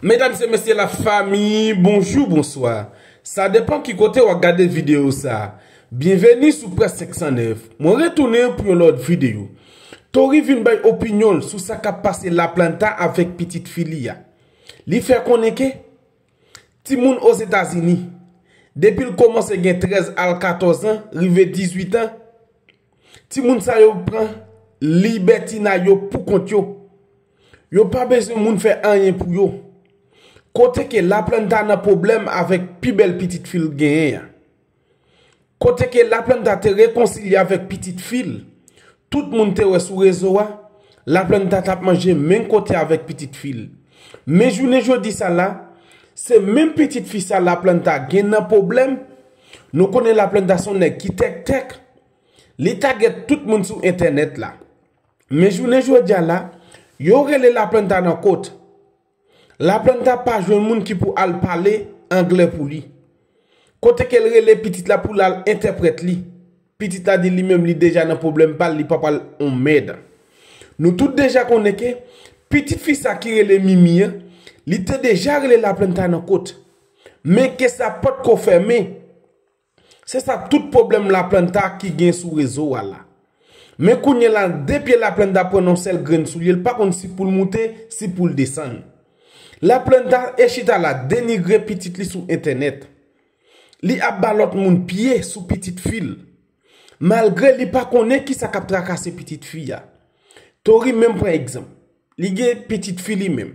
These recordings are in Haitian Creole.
Medan se mese la fami, bonjou, bonsoir Sa depan ki kote wak gade video sa Bienveni sou pres seksan ev Mon retounen pou yon lot videyo Tori vin bay opinyol sou sa ka pase la planta avèk pitit fili ya Li fè konenke? Ti moun o zetazini Depi l komanse gen 13 al 14 an, rive 18 an Ti moun sa yo pran, li beti na yo pou kont yo Yo pa besen moun fè anyen pou yo Kote ke la planta nan problem avèk pi bel pitit fil genye. Kote ke la planta te rekonsili avèk pitit fil, tout moun te wè sou rezo wè, la planta tap manje men kote avèk pitit fil. Me jounè e jwè di sa la, se men pitit fil sa la planta gen nan problem, nou kone la planta sonè ki tek tek, li tagè tout moun sou internet la. Me jounè e jwè di sa la, yo rele la planta nan kot, La planta pa jwen moun ki pou al pale angle pou li. Kote ke l rele pitit la pou l al interprete li. Pitit a di li mem li deja nan problem pal li pa pal on med. Nou tout deja koneke, pitit fis a ki rele mimye, li te deja rele la planta nan kote. Men ke sa pot kofeme, se sa tout problem la planta ki gen sou rezo wala. Men kounye lan depye la planta pronon sel gren sou, li el pa kon si pou l mute, si pou l desenge. La plenda eshi tala denigre pitit li sou internet. Li abalot moun pie sou pitit fil. Malgre li pa kone ki sa kap tra ka se pitit fil ya. Tori men pre egzem. Li gen pitit fil li men.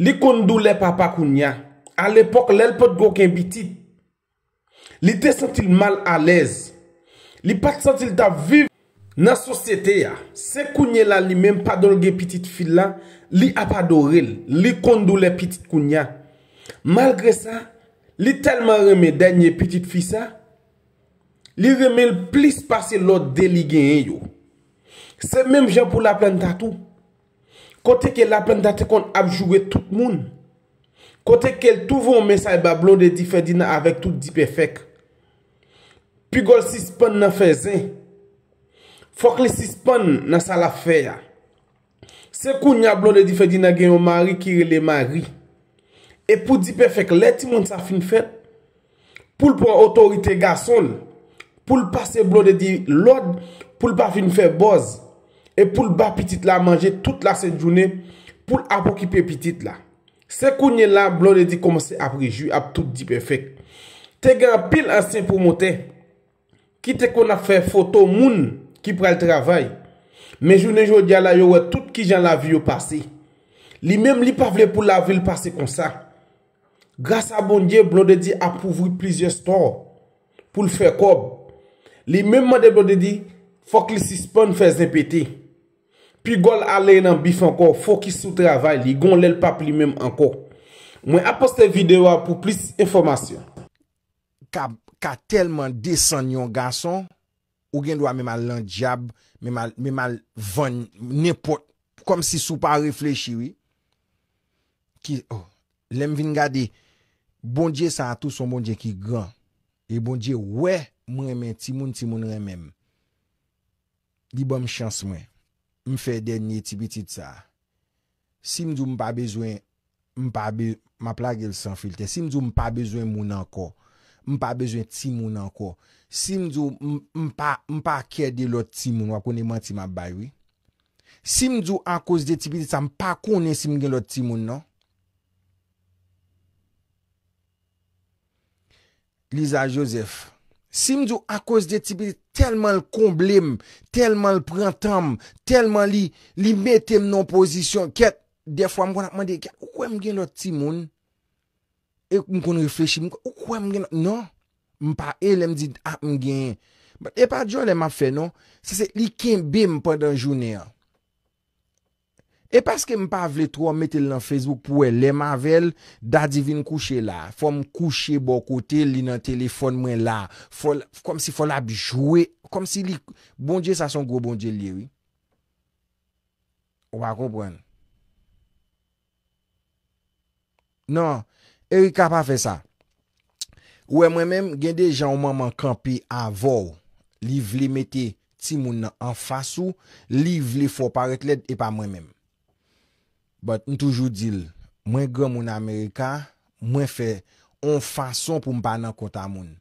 Li kondou le papa koun ya. A lepok lel pot goken pitit. Li te sentil mal alez. Li pat sentil ta vive. Nan sosyete ya, se kounye la li menm padon gen pitit fil la, li apadorel, li kondou le pitit kounya. Malgre sa, li telman reme denye pitit fisa, li reme l plis pase lor deli genye yo. Se menm jan pou la planta tou. Kote ke la planta te kon apjouwe tout moun. Kote ke l touvo mwen sa e bablon de di fe dina avek tout di pe fek. Pi gol sis pen nan fe zin. Fok li sispon nan sa la fè ya. Se koun ya blon de di fè di nan gen yon mari kire le mari. E pou di pè fèk lè ti moun sa fin fè. Poul pou an otorite gason. Poul pasè blon de di lod. Poul pa fin fè boz. E poul ba pitit la manje tout la sè jounè. Poul apou ki pè pitit la. Se koun yè la blon de di koumanse apri ju ap tout di pè fèk. Te gen pil ansen pou motè. Ki te kon a fè foto moun. Ki prel travay. Men jounen joun diya la yo we tout ki jan la vi yo pase. Li men li pa vle pou la vil pase kon sa. Gras a bon diye blon de di apouvri plizye stor. Pou l fe kob. Li men mwen de blon de di. Fok li si spon fè zepete. Pi gol ale nan bif anko. Fok ki sou travay. Li gon lè l pap li men anko. Mwen apos te videwa pou plis informasyon. Ka telman desan yon gason. Ou gen do a men mal lan diab, men mal ven, ne pot, kom si sou pa reflechi wi. Lem vin gade, bondje sa an tou son bondje ki gran. E bondje we mwen men ti moun ti moun mwen men. Di bom chans mwen, mwen fe denye ti biti ta. Si mwen doun mwen pa bezwen, mwen pa bezwen, mapla gel san filte. Si mwen doun mwen pa bezwen moun anko. Mpa bejwen timoun anko. Si mdou mpa kede lot timoun wakone man tima baywe. Si mdou akos de tipi sa mpa kone si mgen lot timoun nan. Liza Joseph. Si mdou akos de tipi telman l komblem, telman l prantam, telman li metem nan posisyon. Ket defwa mkona mande, kwen mgen lot timoun? E m kon refleche, m kon, ou kwa m gen? Non. M pa e, le m di, ap ah, m gen. E pa diyon le m ap fe, non? Se se, li ken be m pa dan jounen. E paske m pa vle tro, metel nan Facebook pou e, le m avel, dadi vin kouche la. Fom kouche bo kote, li nan telefon mwen la. Kom si fola bi chwe. Kom si li, bondje sa son gro bondje li, oui. Ou pa kompwen. Non. Non. Erika pa fe sa. Ouwe mwen menm gen de jan ouman man kampi avou. Liv li mette ti moun nan an fasu. Liv li fwo paret led e pa mwen menm. Bat mwen toujou dil. Mwen gen moun Amerika. Mwen fe on fason pou mpa nan konta moun.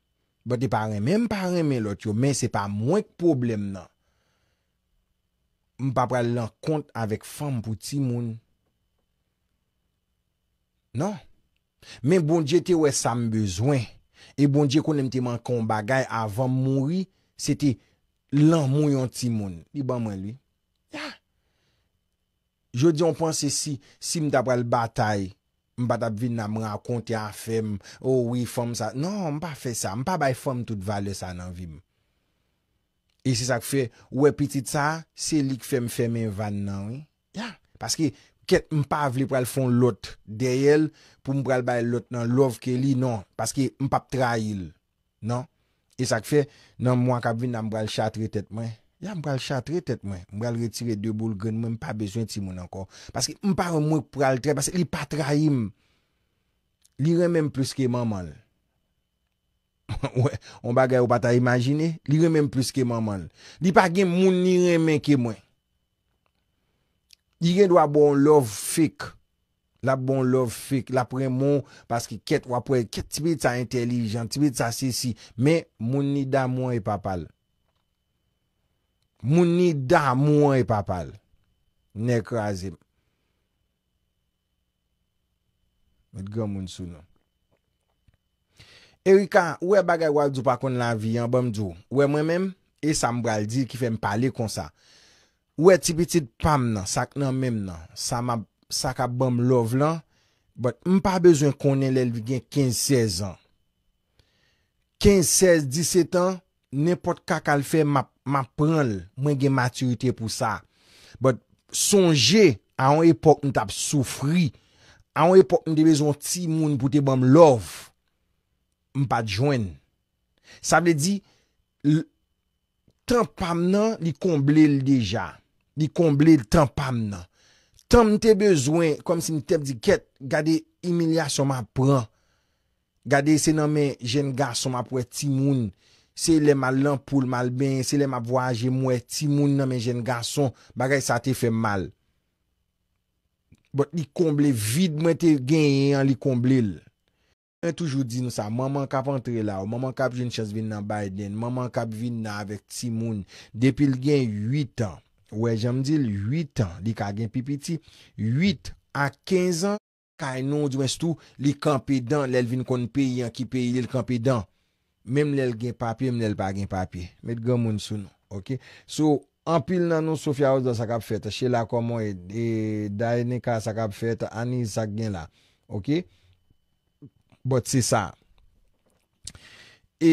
Bat e pa remen. Mwen pa remen lot yo. Men se pa mwen k problem nan. Mwen pa pral nan konta avek fam pou ti moun. Nan. Men bon dje te wè sam bezwen, e bon dje konem te man kon bagay avan moun wè, se te lan moun yon timoun. Di ban moun lè? Ya! Je di yon panse si, si mdap wè l batay, mdap vin nan mwen akonte a fem, oh ou wè fòm sa. Non, mpa fè sa. Mpa bay fòm tout vale sa nan vim. E se sa k fè, wè piti sa, se lik fem fem en van nan wè. Ya! Paske, Mpav li pral fon lot Deyel pou mpral baye lot nan lov ke li Non, paske mpap tra il Non, e sak fe Nan mwak ap vin nan mpral chatre tet mwen Ya mpral chatre tet mwen Mpral retire debol gen mwen, mpa bezwen ti mwen anko Paske mpar mwen pral tra Paske li patra im Li remen plus ke man man On bagay ou pata imajine Li remen plus ke man man Li pagen moun ni remen ke mwen I gen dwa bon love fake. La bon love fake. La premon paski ket wapwe. Ket tibit sa intelijent, tibit sa sisi. Men, moun ni dam moun e papal. Moun ni dam moun e papal. Nek razim. Met gen moun sou nan. Erika, ouwe bagay wadou pakoun nan vi, yon bomdou. Ouwe mwen men, e sam braldi ki fe m pale konsa. Ouè tipi tit pam nan, sak nan mem nan, sak ap bom lov lan, bat m pa bezon konen lèl vi gen 15-16 an. 15-16-17 an, nèmpot kak al fè ma pran lè, mwen gen maturite pou sa. Bat sonje, an epok m tap soufri, an epok m de bezon ti moun pou te bom lov, m pa djwen. Sa ble di, tan pam nan, li komble lèl deja. li komble li tanpam nan. Tanp nite bezwen, kom si nite bdiket, gade emilya son ma pran, gade se nanmen jen gason ma pou e timoun, se le ma lanpoul mal ben, se le ma voaje mwen, timoun nanmen jen gason, bagay sa te fe mal. Bote li komble vide, mwen te genye an li komble li. An toujou di nou sa, maman kap antre la, maman kap jen chas vin nan Biden, maman kap vin nan vek timoun, depil gen 8 an. Ouè, jè mdil, 8 an li ka gen pipiti. 8 a 15 an ka yon diwen stou li kampe dan. Lèl vin kon pe yon ki pe yon kampe dan. Mè mnèl gen papye, mnèl pa gen papye. Mèl gen moun sou nou, ok? So, anpil nan nou Sofya ouz dan sakap feta. Che la komon e daye nen ka sakap feta. Ani sak gen la, ok? Bot se sa. E,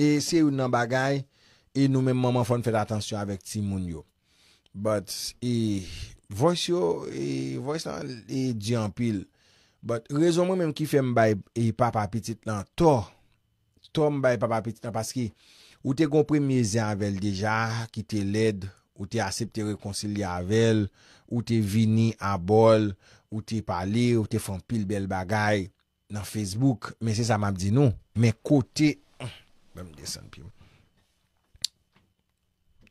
e se yon nan bagay... E nou mèm mèm fòn fèd atansyon avèk ti moun yo But E Vòs yo E Vòs nan E di an pil But Rezon mèm ki fè mbèy E pap apitit nan To To mbèy pap apitit nan Paski Ou te komprimize an vel deja Ki te led Ou te asep te rekonsili an vel Ou te vini an bol Ou te pale Ou te fon pil bel bagay Nan Facebook Mè se sa mèm di nou Mè kote Mèm desen pi mèm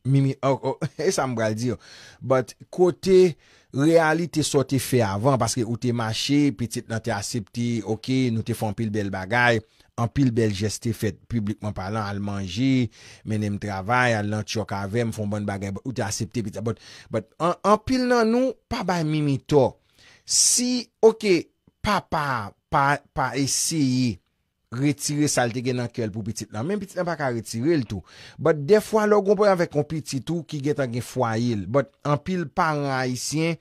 Mimi, oh, oh, e sa mbra l di yo. But, kote realite so te fe avan, paske ou te mache, pi tit nan te asepte, ok, nou te fon pil bel bagay, an pil bel geste fet, publikman parlant, al manje, menem travay, al lan tchok avem, fon bon bagay, ou te asepte, but, an pil nan nou, pa bay mimi to, si, ok, pa pa, pa eseye, Retire salte gen ankel pou pitit nan Men pitit nan pa ka retire l to But defwa lo gompo yon ve kon pitit to Ki gen tan gen fwayil But an pil pa an haisyen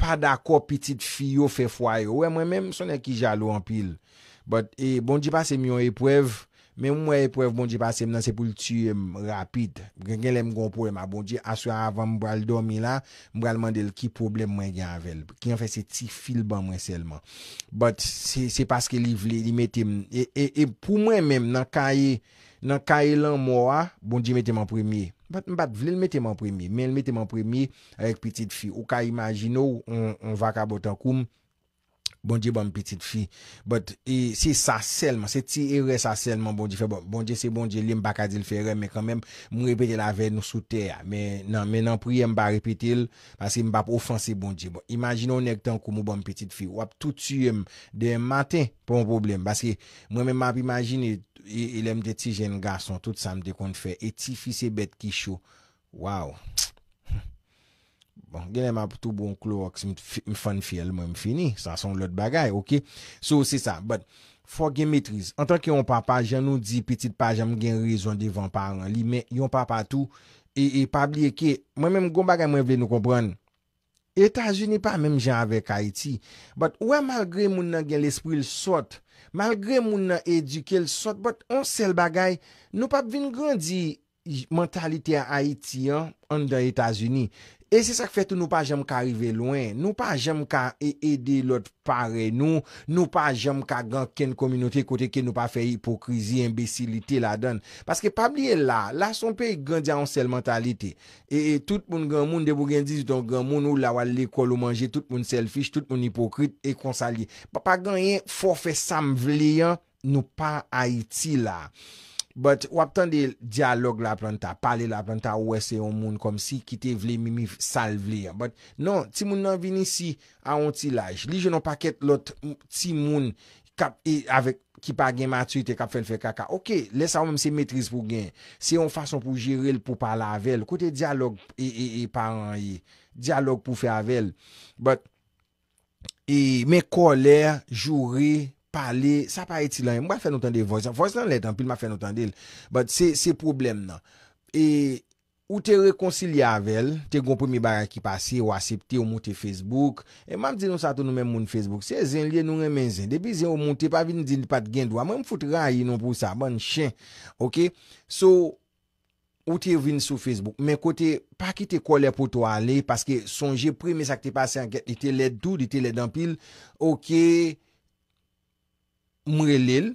Pa da ko pitit fiyo fe fwayil We mwen men msonen ki jalo an pil But e bon di pa se mion epwev Men mwen e prew bon di pasem nan sepulti rapide. Gen gen lem gon prema, ah, bon di aswa avan mwen bral domi la, mwen bral mandel ki problem mwen gen avel. Ki an fe se ti fil ban mwen selman. Bat, se paske li vle, li metem. E pou mwen men, nan kaye lan mwa, bon di metem an premiye. Bat, mwen bat vle l metem an premiye, men l metem an premiye rek pitit fi. Ou ka imagino, on va ka botan koum. Bonje bon piti fi, but se sa selman, se ti ere sa selman bonje fe, bonje se bonje, li mba kadil fe ere, me kamem mwen repete la ve nou sou te ya, men nan priye mba repete el, paske mba pou ofanse bonje. Imaginou nek tan kou mou bon piti fi, wap toutu yem de maten, pou mwen probleme, paske mwen men map imagine, el mde ti jen gason, tout sa mde kon fe, eti fi se bet ki chou, waw. Bon, genè ma pou tou bon klo wak si mi fan fiel mwen mi fini. Sa son lot bagay, ok? So, se sa. But, fò gen metriz. En tanke yon papa, jen nou di petit pa, jen mwen gen rezon devan paran li. Men, yon papa tou, e, e pablie ke, mwen mèm goun bagay mwen vle nou kompran. E ta, je nè pa mèm jen avèk Haiti. But, wè malgré moun nan gen l'esprit l'sot, malgré moun nan edike l'sot, but, on se l'bagay, nou pap vin grandi. Mentalite a Haiti an, an dan Etats-Unis. E se sak fetou nou pa jem ka arrive loin, nou pa jem ka e ede lot pare nou, nou pa jem ka gan ken kominote kote ke nou pa fe hipokrizi, imbesilite la dan. Paske pabliye la, la son pe gandia an sel mentalite. E tout moun gen moun debou gen dizi don gen moun ou la wale le kol ou manje, tout moun selfish, tout moun hipokrit, e konsalye. Pa pa ganyen forfe sam vleyan nou pa Haiti la. But wap tan de dialog la planta, pale la planta wese yon moun kom si ki te vle mimif sal vle. But non, ti moun nan vini si a yon ti laj. Li jenon pa ket lot ti moun kap e avek ki pa gen ma tuit e kap fel fe kaka. Ok, lesa wem se metriz pou gen. Se yon fason pou jirel pou pala avel. Kote dialog e, e, e paran ye. Dialog pou fe avel. But, e men koler jure yon. pale, sa pa eti lan, mwa fe notande voice, voice lan let anpil, mwa fe notande but se problem nan e, ou te rekonciliavel te gompo mi bara ki pase ou asepte ou mwote facebook e mwap di nou sa to nou men mwone facebook, se zin li nou remen zin, debi zin ou mwote pa vin di pat gen dwa, mwen mfote rayi nou pou sa ban chen, ok, so ou te vin sou facebook men kote, pa ki te kole pou to ale, paske sonje preme sa ki te pase anket, di te let doud, di te let anpil ok mrelel,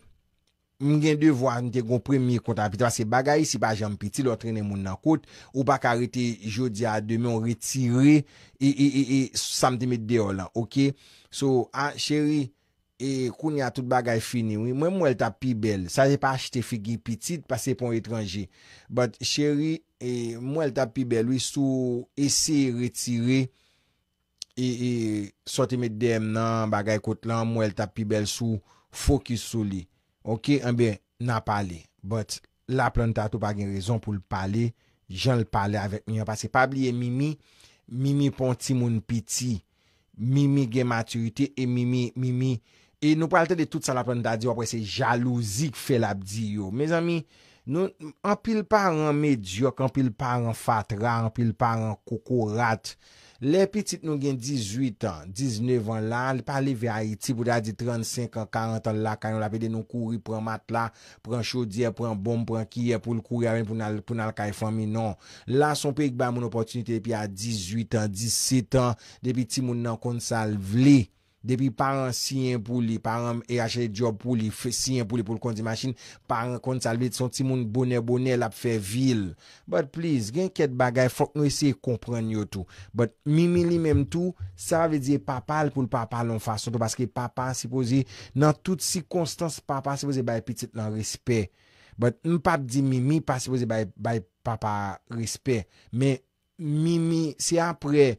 mgen devwa, mte kompremi konta piti, pase bagay, si pa jan piti, lo trene moun nan kote, ou pa karite, jodi a demen, retire, e, e, e, e samte mede deyo lan, ok, so, an, cheri, e, koun ya tout bagay fini, mwen mwen tap pi bel, sa se pa chete figi piti, pase pon etranje, but, cheri, e, mwen tap pi bel, wisou, ese retire, e, e, samte mede dem nan, bagay kote lan, mwen tap pi bel sou, mwen, Fokus sou li. Ok, anbe, eh na pale. But, la plenita tou pa gen rezon pou l pale. Jan l pale avek mwen. Pase pabliye mimi, mimi pon ti moun piti. Mimi gen maturite, mimi, mimi. E nou palte de tout sa la plenita di wapwe se jalouzi k fe labdi yo. Mez ami. An pil par an medyok, an pil par an fatra, an pil par an kokorat, le pitit nou gen 18 an, 19 an la, li pa li ve a iti pou da di 35 an, 40 an la, kanyon la pe de nou kouri pou an matla, pou an chodi, pou an bom, pou an kiyer, pou l kouri aven pou nan l kayfami e non. La son pek ba moun opotinite pi a 18 an, 17 an, de pi ti moun nan konsal vli. Depi paran siyen pou li, paran e ache job pou li, siyen pou li pou l kondi masin, paran kondi salvit, son ti moun bonè bonè la pou fè vil. But please, gen ket bagay, fok nou isi yi kompran nyo tou. But mimi li menm tou, sa ve di papal pou l papal loun fason tou, baske papa sepozi nan tout si konstans papa sepozi baye pitit lan respè. But mpap di mimi, pa sepozi baye papa respè. Men mimi, se apre,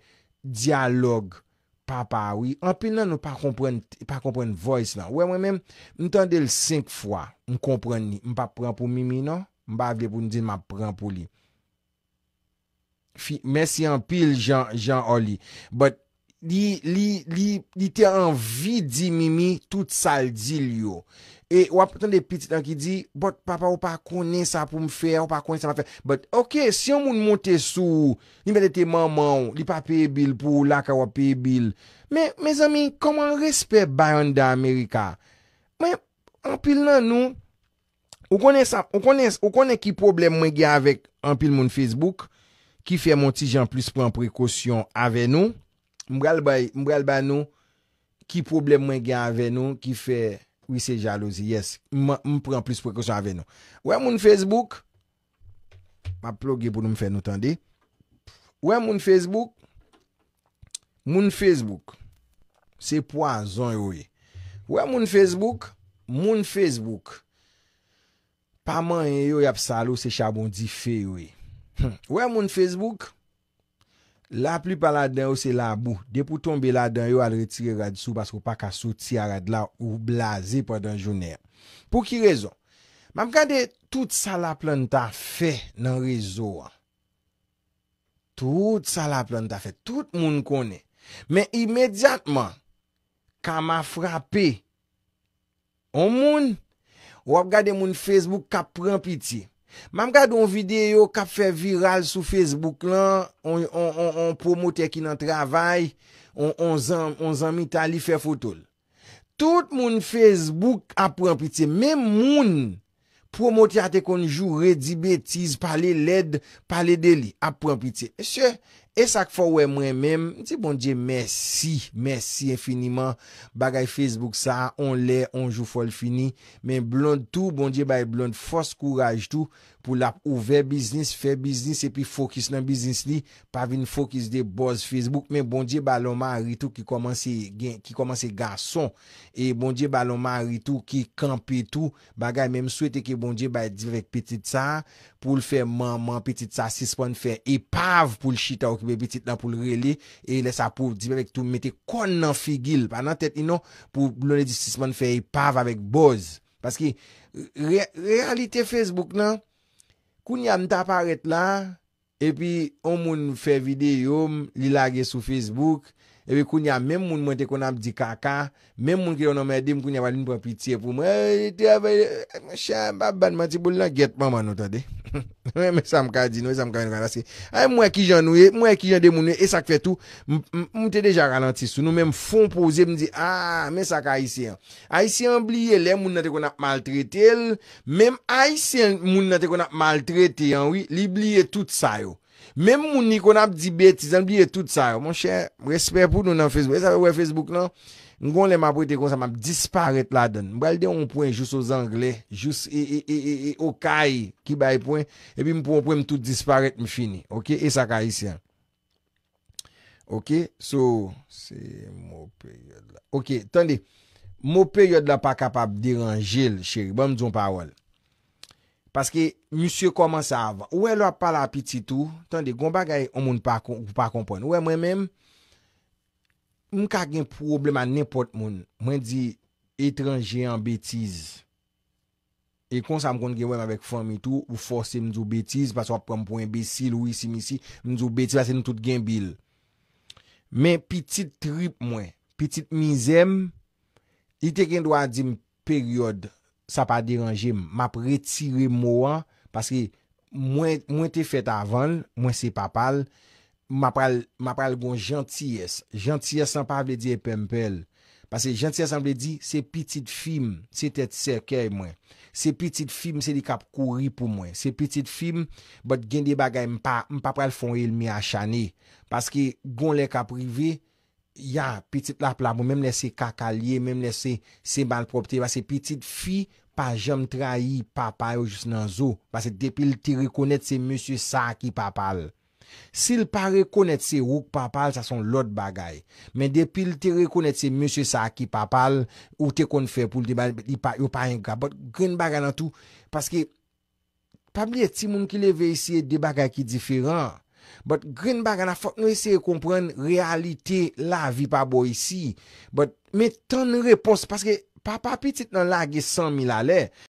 diyalogue. Papa, wye, anpil nan nou pa kompren, pa kompren voys non. nan. Wè mwen men, nou tan del 5 fwa, nou kompren ni. Mpa pren pou Mimi nan, mba vle pou nou di mpa pren pou li. Mèsi anpil, Jean Oli. But, li, li, li, li te anvi di Mimi, tout sal di li yo. E wap ton de pitit an ki di, bot papa ou pa kone sa pou m fe, ou pa kone sa pa fe. Bot, ok, si yon moun monte sou, li mwen lete maman, li pa peye bil pou laka wap peye bil. Men, men zami, koman respet bayan da Amerika? Men, an pil nan nou, ou kone sa, ou kone ki problem mwen ge avèk an pil moun Facebook, ki fe moun ti jan plus pran prekosyon avè nou. Mbrel bay, mbrel bay nou, ki problem mwen ge avè nou, ki fe... Ou se jalouzi, yes, mpren plis prekosyon avè nou Ouè moun Facebook Ma plogue pou nou mfè nou tande Ouè moun Facebook Moun Facebook Se pwa zon yo we Ouè moun Facebook Moun Facebook Paman yo yo ap salou se chabon di fe yo we Ouè moun Facebook La pli pa la den yo se la bou. De pou tombe la den yo al retire rad sou basko pa ka souti a rad la ou blaze pa dan jouner. Po ki rezon? Mam gade tout sa la plan ta fe nan rezo an. Tout sa la plan ta fe. Tout moun kone. Men imediatman ka ma frape on moun wap gade moun Facebook ka pran piti. Mam gade yon videyo kap fè viral sou Facebook lan, on promote ki nan travay, on zan mi tali fè fotol. Tout moun Facebook ap pwampite, men moun promote ate konjou redi betiz, pale led, pale deli, ap pwampite. Mè sè. E sak fò wè mwen mèm, se bondje mèsi, mèsi enfiniman, bagay Facebook sa, on lè, on jou fò l'fini, men blond tou, bondje bay blond fòs kouraj tou, pou l'ap ouve biznis, fè biznis, epi fòkis nan biznis li, pav in fòkis de boz Facebook, men bondje balonman ritu ki komanse gason, e bondje balonman ritu ki kampe tou, bagay mèm souwete ki bondje bay direk peti tsa, pou l'fè manman peti tsa, si spon fè epav pou l'chita wèk, bepi tit nan pou lre li e yi lesa pou dibevek tou meti kon nan figil pa nan tet yi nan pou lone di sisman fe yi pav avek boz paski realite Facebook nan koun ya nta paret la e pi on moun fe vide yo li lage sou Facebook e pi koun ya men moun mwente kon ap di kaka men moun ki yon nom edim koun ya valin pwapitiye pou mwen eh, eh, mwen chan baban mati pou lana get maman anote de Mwen sa mka di nou, mwen sa mka ven ralase, mwen ki jan nou, mwen ki jan de moun nou, e sak fe tou, mwen te deja ralantisou, nou mwen mfon pose mwen di, a, mwen sa ka Aisyen, Aisyen bliye lè, moun nan te kon ap maltrete lè, mwen Aisyen moun nan te kon ap maltrete yon, li bliye tout sa yo, mwen moun ni kon ap di betizan, bliye tout sa yo, mwen chè, mwen resper pou nou nan Facebook, e sa wewe Facebook nan? Mwen kon lè m apwete kon sa m ap disparet la den. Mwen balde yon mwen pwen jouss ouz angle, jouss e e e e okay e, ki bay pwen. E pi mwen pwen m tout disparet m fini. Ok, e sa ka isi. Ok, so, se m woperyod la. Ok, tande, m woperyod la pa kapap diranjil, cheri, ban m diyon parol. Paske, mwen se koman sa avan. Ouwe lwa pala apiti tou, tande, kon bagay an moun pa kompon. Ouwe mwen menm. Mwen ka gen problem an nepot moun. Mwen di, etranje an betiz. E konsa mkont gen mwen avèk fòm itou. Ou fòsè mzou betiz. Paswa prèm pou en besil ou isi misi. Mzou betiz basè mtout gen bil. Men pitit trip mwen. Pitit mizem. I te gen do a di mperyode. Sa pa deranje m. Ma prètirè mwa. Paske mwen te fèt avan. Mwen se papal. Ma pral gon jantyes, jantyes an pa vle di epen pel. Pase jantyes an vle di, se pitit fim, se tet sekey mwen. Se pitit fim, se li kap kouri pou mwen. Se pitit fim, bot gen de bagay mpa pral fonye l mi a chane. Pase ki gon le kap rive, ya pitit la plamou, mem lese kakalie, mem lese se ban propite. Pase pitit fi, pa jom trahi papa yo jis nan zo. Pase depil ti rekonet se msye sa ki papal. Sil pa rekonet se wouk pa pal, sa son lot bagay. Men depil te rekonet se monsye sa ki pa pal, ou te kon fè pou l de bagay, yon pa yon ka. Bot, gren bagay nan tou, paske, pa bile ti moun ki leve isi e de bagay ki diferan. Bot, gren bagay nan fok nou eseye kompren realite la vi pa bo isi. Bot, men ton repos, paske, pa pa pitit nan la ge 100 mil ale.